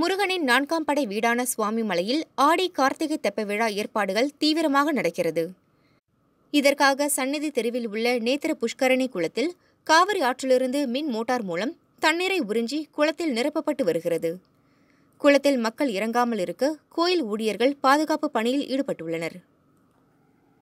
முருகனின் நான்காம் படை வீடான சுவாமி மலையில் ஆடி கார்த்திகை தெப்ப விழா ஏற்பாடுகள் தீவிரமாக நடக்கிறது இதற்காக சந்நிதி தெருவில் உள்ள நேத்திர புஷ்கரணி குளத்தில் காவிரி ஆற்றிலிருந்து மின் மோட்டார் மூலம் தண்ணீரை உறிஞ்சி குளத்தில் நிரப்பப்பட்டு வருகிறது குளத்தில் மக்கள் இறங்காமல் இருக்க கோயில் ஊழியர்கள் பாதுகாப்பு பணியில் ஈடுபட்டுள்ளனர்